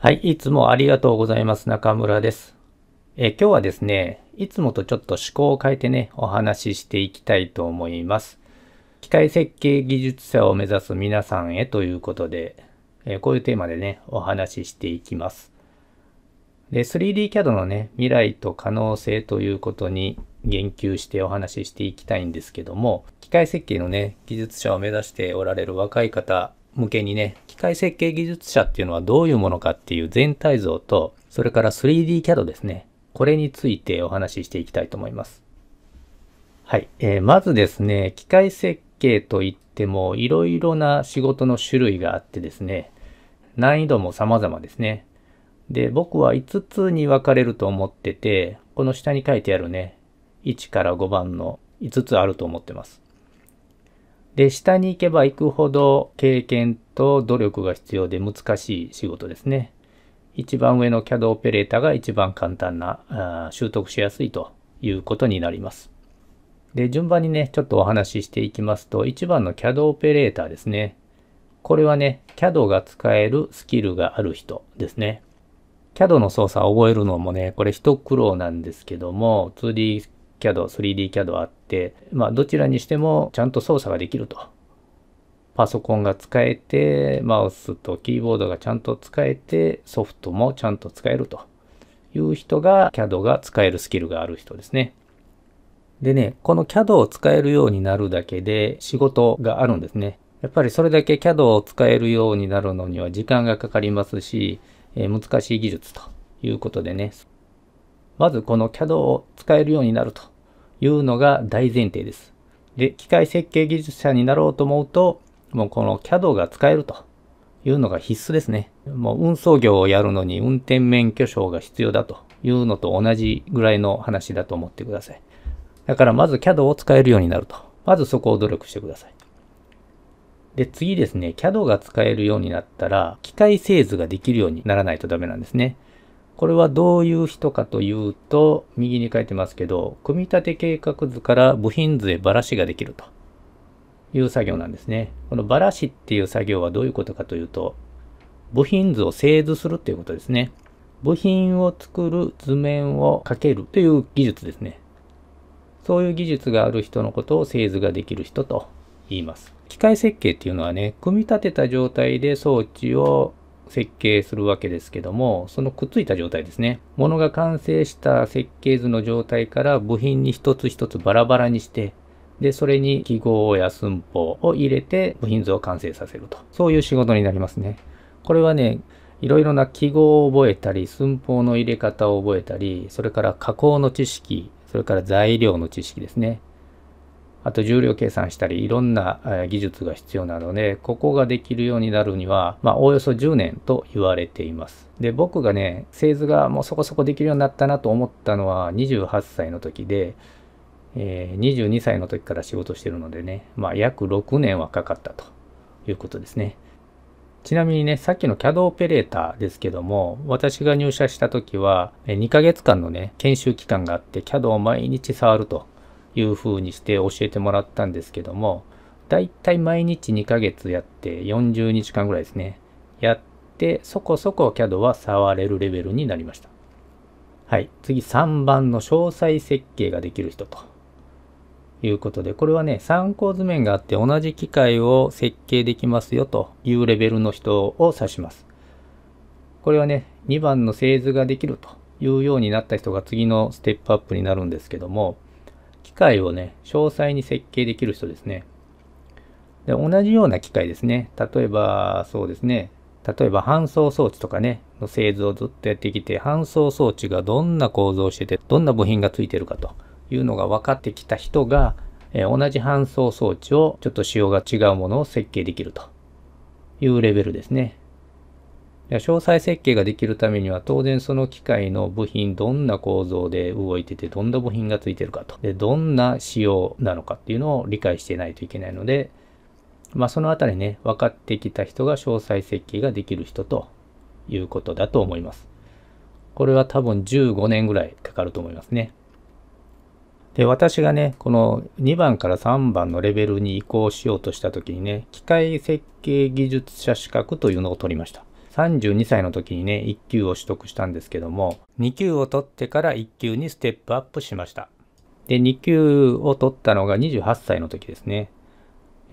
はい、いつもありがとうございます。中村です。え今日はですね、いつもとちょっと思考を変えてね、お話ししていきたいと思います。機械設計技術者を目指す皆さんへということで、えこういうテーマでね、お話ししていきます。で、3DCAD のね、未来と可能性ということに言及してお話ししていきたいんですけども、機械設計のね、技術者を目指しておられる若い方向けにね、機械設計技術者っていうのはどういうものかっていう全体像と、それから 3DCAD ですね。これについてお話ししていきたいと思います。はい。えー、まずですね、機械設計といってもいろいろな仕事の種類があってですね、難易度も様々ですね。で、僕は5つに分かれると思ってて、この下に書いてあるね、1から5番の5つあると思ってます。で、下に行けば行くほど経験と努力が必要で難しい仕事ですね。一番上の CAD オペレーターが一番簡単な、あ習得しやすいということになります。で、順番にね、ちょっとお話ししていきますと、1番の CAD オペレーターですね。これはね、CAD が使えるスキルがある人ですね。CAD の操作を覚えるのもね、これ一苦労なんですけども、2D CAD、3D CAD あって、まあ、どちらにしてもちゃんと操作ができると。パソコンが使えて、マウスとキーボードがちゃんと使えて、ソフトもちゃんと使えるという人が CAD が使えるスキルがある人ですね。でね、この CAD を使えるようになるだけで仕事があるんですね。やっぱりそれだけ CAD を使えるようになるのには時間がかかりますし、えー、難しい技術ということでね、まずこの CAD を使えるようになるというのが大前提です。で、機械設計技術者になろうと思うと、もうこの CAD が使えるというのが必須ですね。もう運送業をやるのに運転免許証が必要だというのと同じぐらいの話だと思ってください。だからまず CAD を使えるようになると。まずそこを努力してください。で、次ですね、CAD が使えるようになったら、機械製図ができるようにならないとダメなんですね。これはどういう人かというと、右に書いてますけど、組み立て計画図から部品図へばらしができるという作業なんですね。このばらしっていう作業はどういうことかというと、部品図を製図するっていうことですね。部品を作る図面をかけるという技術ですね。そういう技術がある人のことを製図ができる人と言います。機械設計っていうのはね、組み立てた状態で装置を設計するわけですけども、そのくっついた状態ですね。物が完成した設計図の状態から部品に一つ一つバラバラにして、で、それに記号や寸法を入れて部品図を完成させると。そういう仕事になりますね。これはね、いろいろな記号を覚えたり、寸法の入れ方を覚えたり、それから加工の知識、それから材料の知識ですね。あと重量計算したり、いろんな技術が必要なので、ここができるようになるには、まあ、おおよそ10年と言われています。で、僕がね、製図がもうそこそこできるようになったなと思ったのは28歳の時で、えー、22歳の時から仕事してるのでね、まあ、約6年はかかったということですね。ちなみにね、さっきの CAD オペレーターですけども、私が入社した時は、2ヶ月間のね、研修期間があって、CAD を毎日触ると。いうふうにして教えてもらったんですけども、だいたい毎日2ヶ月やって40日間ぐらいですね。やって、そこそこ CAD は触れるレベルになりました。はい。次、3番の詳細設計ができる人ということで、これはね、参考図面があって同じ機械を設計できますよというレベルの人を指します。これはね、2番の製図ができるというようになった人が次のステップアップになるんですけども、機械をね、詳細に設計できる人ですね。で同じような機械ですね。例えば、そうですね。例えば搬送装置とかね、の製図をずっとやってきて、搬送装置がどんな構造をしてて、どんな部品がついてるかというのが分かってきた人が、えー、同じ搬送装置をちょっと仕様が違うものを設計できるというレベルですね。詳細設計ができるためには当然その機械の部品どんな構造で動いててどんな部品がついてるかとでどんな仕様なのかっていうのを理解してないといけないのでまあそのあたりね分かってきた人が詳細設計ができる人ということだと思いますこれは多分15年ぐらいかかると思いますねで私がねこの2番から3番のレベルに移行しようとした時にね機械設計技術者資格というのを取りました32歳の時にね、1級を取得したんですけども、2級を取ってから1級にステップアップしました。で、2級を取ったのが28歳の時ですね。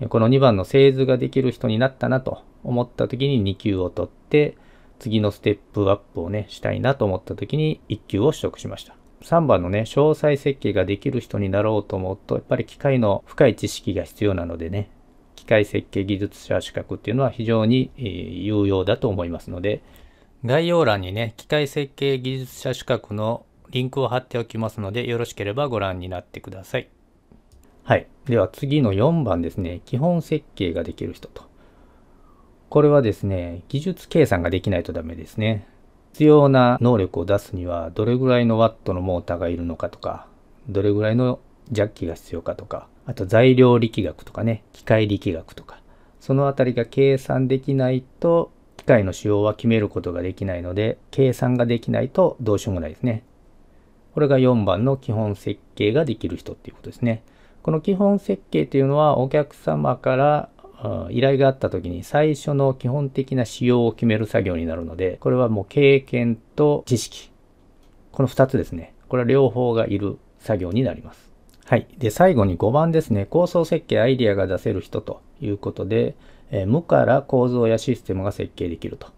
この2番の製図ができる人になったなと思った時に2級を取って、次のステップアップをね、したいなと思った時に1級を取得しました。3番のね、詳細設計ができる人になろうと思うと、やっぱり機械の深い知識が必要なのでね、機械設計技術者資格っていうのは非常に、え有用だと思いますので、概要欄にね、機械設計技術者資格のリンクを貼っておきますので、よろしければご覧になってください。はい。では次の4番ですね。基本設計ができる人と。これはですね、技術計算ができないとダメですね。必要な能力を出すには、どれぐらいのワットのモーターがいるのかとか、どれぐらいのジャッキが必要かとか、あと材料力学とかね、機械力学とか、そのあたりが計算できないと、機械の仕様は決めることができないので、計算ができないとどうしようもないですね。これが4番の基本設計ができる人っていうことですね。この基本設計っていうのはお客様から依頼があった時に最初の基本的な仕様を決める作業になるので、これはもう経験と知識。この2つですね。これは両方がいる作業になります。はい。で、最後に5番ですね。構想設計、アイデアが出せる人ということで、えー、無から構造やシステムが設計できると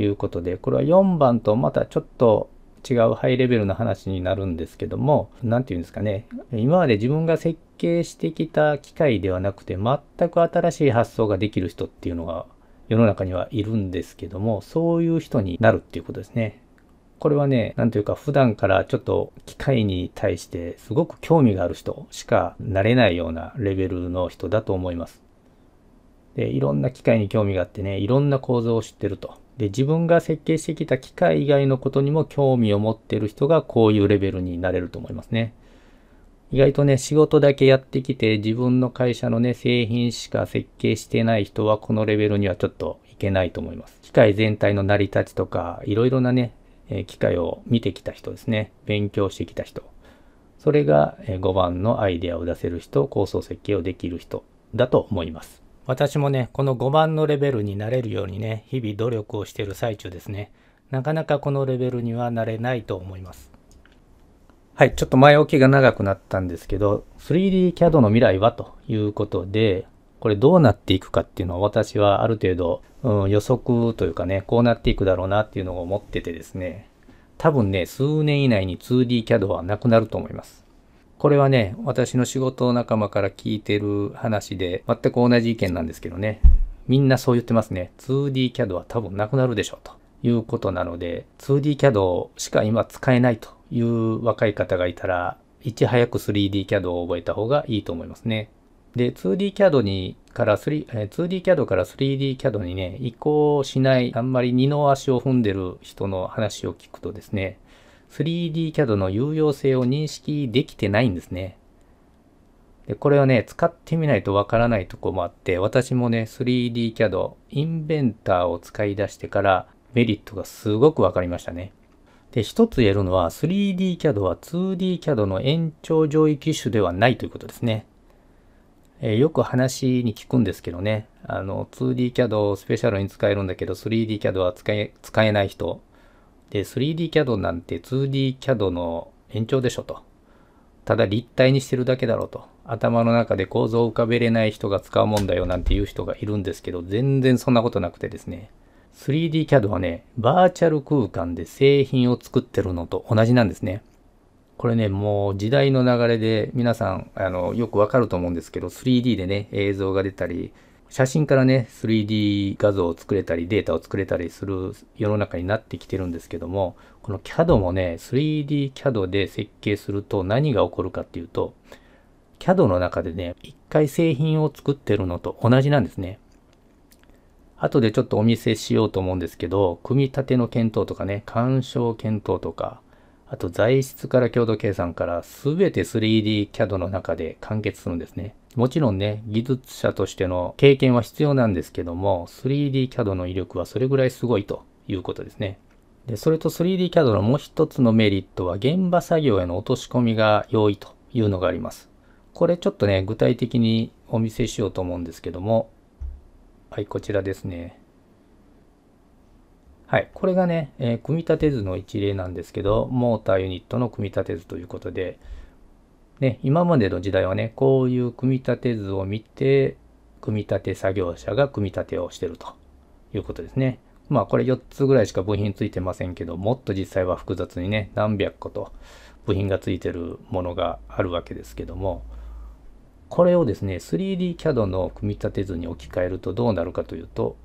いうことで、これは4番とまたちょっと違うハイレベルな話になるんですけども、何て言うんですかね。今まで自分が設計してきた機械ではなくて、全く新しい発想ができる人っていうのが世の中にはいるんですけども、そういう人になるっていうことですね。これはね、なんというか普段からちょっと機械に対してすごく興味がある人しかなれないようなレベルの人だと思います。で、いろんな機械に興味があってね、いろんな構造を知ってると。で、自分が設計してきた機械以外のことにも興味を持ってる人がこういうレベルになれると思いますね。意外とね、仕事だけやってきて自分の会社のね、製品しか設計してない人はこのレベルにはちょっといけないと思います。機械全体の成り立ちとか、いろいろなね、え機械を見てきた人ですね。勉強してきた人。それが5番のアイデアを出せる人、構想設計をできる人だと思います。私もね、この5番のレベルになれるようにね、日々努力をしている最中ですね。なかなかこのレベルにはなれないと思います。はい、ちょっと前置きが長くなったんですけど、3DCAD の未来はということで、これどうなっていくかっていうのは私はある程度、うん、予測というかね、こうなっていくだろうなっていうのを思っててですね、多分ね、数年以内に 2DCAD はなくなると思います。これはね、私の仕事仲間から聞いてる話で、全く同じ意見なんですけどね、みんなそう言ってますね。2DCAD は多分なくなるでしょうということなので、2DCAD しか今使えないという若い方がいたら、いち早く 3DCAD を覚えた方がいいと思いますね。で、2DCAD にから 2DCAD から 3DCAD にね、移行しない、あんまり二の足を踏んでる人の話を聞くとですね、3DCAD の有用性を認識できてないんですね。でこれをね、使ってみないとわからないとこもあって、私もね、3DCAD、インベンターを使い出してからメリットがすごくわかりましたね。で、一つ言えるのは 3DCAD は 2DCAD の延長上位機種ではないということですね。えー、よく話に聞くんですけどね、あの、2D CAD をスペシャルに使えるんだけど、3D CAD は使え、使えない人。で、3D CAD なんて 2D CAD の延長でしょと。ただ立体にしてるだけだろうと。頭の中で構造を浮かべれない人が使うもんだよなんていう人がいるんですけど、全然そんなことなくてですね。3D CAD はね、バーチャル空間で製品を作ってるのと同じなんですね。これね、もう時代の流れで皆さん、あの、よくわかると思うんですけど、3D でね、映像が出たり、写真からね、3D 画像を作れたり、データを作れたりする世の中になってきてるんですけども、この CAD もね、3D CAD で設計すると何が起こるかっていうと、CAD の中でね、一回製品を作ってるのと同じなんですね。後でちょっとお見せしようと思うんですけど、組み立ての検討とかね、鑑賞検討とか、あと材質から強度計算から全て 3D CAD の中で完結するんですね。もちろんね、技術者としての経験は必要なんですけども、3D CAD の威力はそれぐらいすごいということですね。で、それと 3D CAD のもう一つのメリットは現場作業への落とし込みが容易というのがあります。これちょっとね、具体的にお見せしようと思うんですけども、はい、こちらですね。はい、これがね、えー、組み立て図の一例なんですけど、モーターユニットの組み立て図ということで、ね、今までの時代はね、こういう組み立て図を見て、組み立て作業者が組み立てをしてるということですね。まあこれ4つぐらいしか部品ついてませんけど、もっと実際は複雑にね、何百個と部品がついてるものがあるわけですけども、これをですね、3DCAD の組み立て図に置き換えるとどうなるかというと、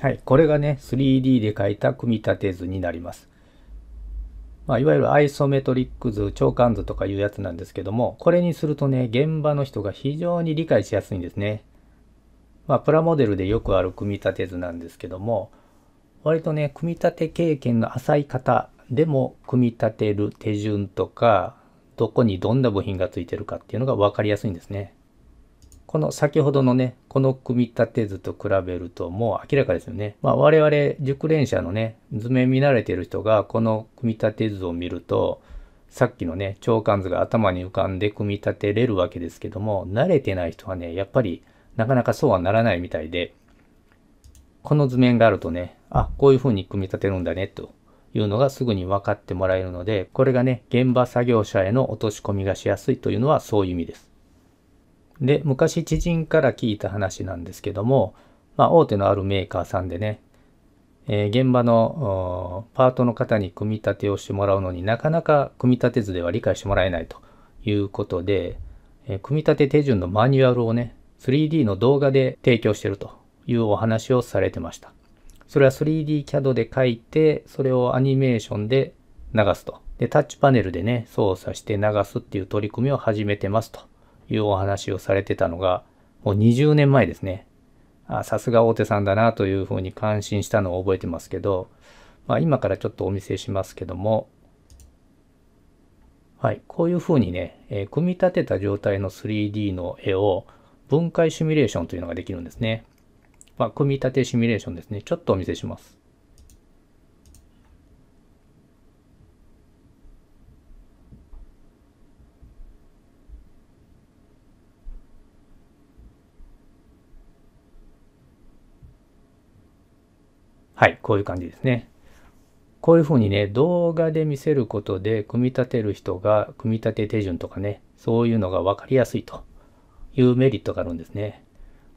はい、これがね 3D で描いた組み立て図になります。まあ、いわゆるアイソメトリック図長官図とかいうやつなんですけどもこれにするとね現場の人が非常に理解しやすいんですね。まあ、プラモデルでよくある組み立て図なんですけども割とね組み立て経験の浅い方でも組み立てる手順とかどこにどんな部品がついてるかっていうのが分かりやすいんですね。この先ほどのねこの組み立て図と比べるともう明らかですよね。まあ我々熟練者のね、図面見慣れてる人がこの組み立て図を見ると、さっきのね、長官図が頭に浮かんで組み立てれるわけですけども、慣れてない人はね、やっぱりなかなかそうはならないみたいで、この図面があるとね、あ、こういう風に組み立てるんだね、というのがすぐに分かってもらえるので、これがね、現場作業者への落とし込みがしやすいというのはそういう意味です。で、昔知人から聞いた話なんですけども、まあ、大手のあるメーカーさんでね、えー、現場のパートの方に組み立てをしてもらうのになかなか組み立て図では理解してもらえないということで、えー、組み立て手順のマニュアルをね、3D の動画で提供してるというお話をされてました。それは 3DCAD で書いて、それをアニメーションで流すと。で、タッチパネルでね、操作して流すっていう取り組みを始めてますというお話をされてたのが、もう20年前ですね。あさすが大手さんだなというふうに感心したのを覚えてますけど、まあ、今からちょっとお見せしますけども、はい、こういうふうにね、えー、組み立てた状態の 3D の絵を分解シミュレーションというのができるんですね。まあ、組み立てシミュレーションですね。ちょっとお見せします。はい、こういう感じですね。こういうふうにね、動画で見せることで、組み立てる人が、組み立て手順とかね、そういうのが分かりやすいというメリットがあるんですね。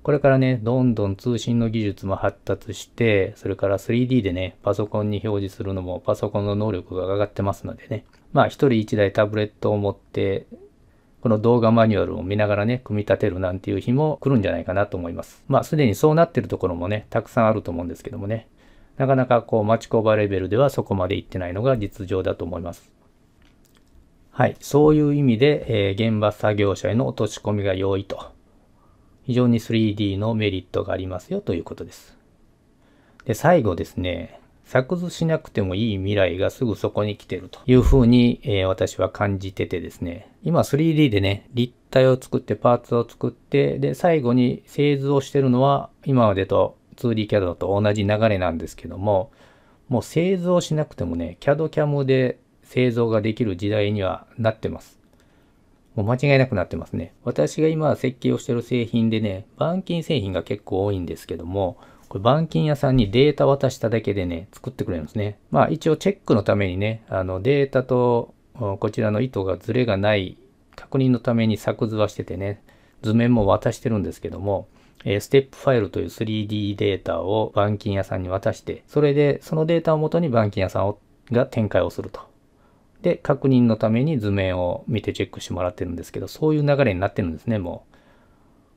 これからね、どんどん通信の技術も発達して、それから 3D でね、パソコンに表示するのも、パソコンの能力が上がってますのでね、まあ、一人一台タブレットを持って、この動画マニュアルを見ながらね、組み立てるなんていう日も来るんじゃないかなと思います。まあ、すでにそうなってるところもね、たくさんあると思うんですけどもね。なかなかこう町工場レベルではそこまでいってないのが実情だと思います。はい。そういう意味で、えー、現場作業者への落とし込みが容易と。非常に 3D のメリットがありますよということです。で、最後ですね。作図しなくてもいい未来がすぐそこに来てるというふうに、えー、私は感じててですね。今 3D でね、立体を作ってパーツを作って、で、最後に製図をしてるのは今までと 2D CAD と同じ流れなんですけども、もう製造しなくてもね、CAD CAM で製造ができる時代にはなってます。もう間違いなくなってますね。私が今設計をしてる製品でね、板金製品が結構多いんですけども、これ板金屋さんにデータ渡しただけでね、作ってくれるんですね。まあ一応チェックのためにね、あのデータとこちらの糸がズレがない確認のために作図はしててね、図面も渡してるんですけども、えステップファイルという 3D データを板金屋さんに渡して、それでそのデータをもとに板金屋さんが展開をすると。で、確認のために図面を見てチェックしてもらってるんですけど、そういう流れになってるんですね、も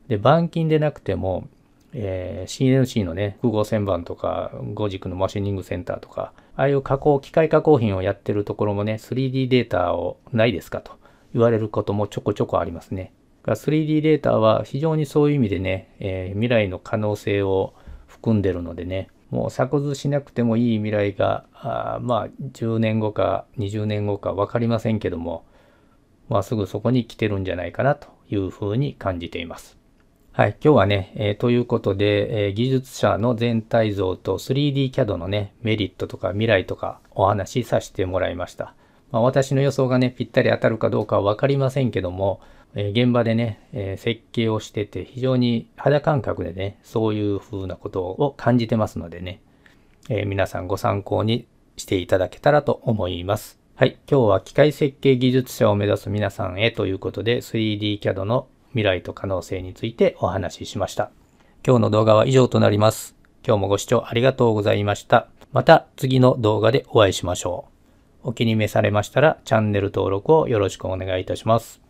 う。で、板金でなくても、えー、CNC のね、複合旋盤とか、5軸のマシニングセンターとか、ああいう加工、機械加工品をやってるところもね、3D データをないですかと言われることもちょこちょこありますね。3D データは非常にそういう意味でね、えー、未来の可能性を含んでるのでね、もう作図しなくてもいい未来が、あまあ10年後か20年後か分かりませんけども、まあすぐそこに来てるんじゃないかなというふうに感じています。はい、今日はね、えー、ということで、えー、技術者の全体像と 3DCAD のね、メリットとか未来とかお話しさせてもらいました。まあ、私の予想がね、ぴったり当たるかどうかは分かりませんけども、え現場でね、え設計をしてて、非常に肌感覚でね、そういう風なことを感じてますのでね、えー、皆さんご参考にしていただけたらと思います。はい、今日は機械設計技術者を目指す皆さんへということで、3DCAD の未来と可能性についてお話ししました。今日の動画は以上となります。今日もご視聴ありがとうございました。また次の動画でお会いしましょう。お気に召されましたらチャンネル登録をよろしくお願いいたします。